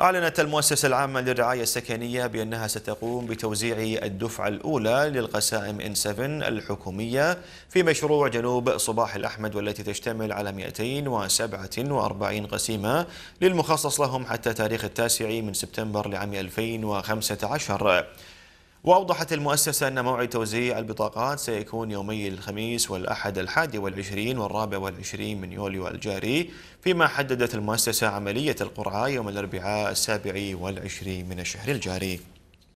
أعلنت المؤسسة العامة للرعاية السكنية بأنها ستقوم بتوزيع الدفعة الأولى للقسائم إن 7 الحكومية في مشروع جنوب صباح الأحمد والتي تشتمل على 247 قسيمة للمخصص لهم حتى تاريخ التاسع من سبتمبر لعام 2015 وأوضحت المؤسسة أن موعد توزيع البطاقات سيكون يومي الخميس والأحد الحادي والعشرين والرابع والعشرين من يوليو الجاري فيما حددت المؤسسة عملية القرعة يوم الأربعاء السابع والعشرين من الشهر الجاري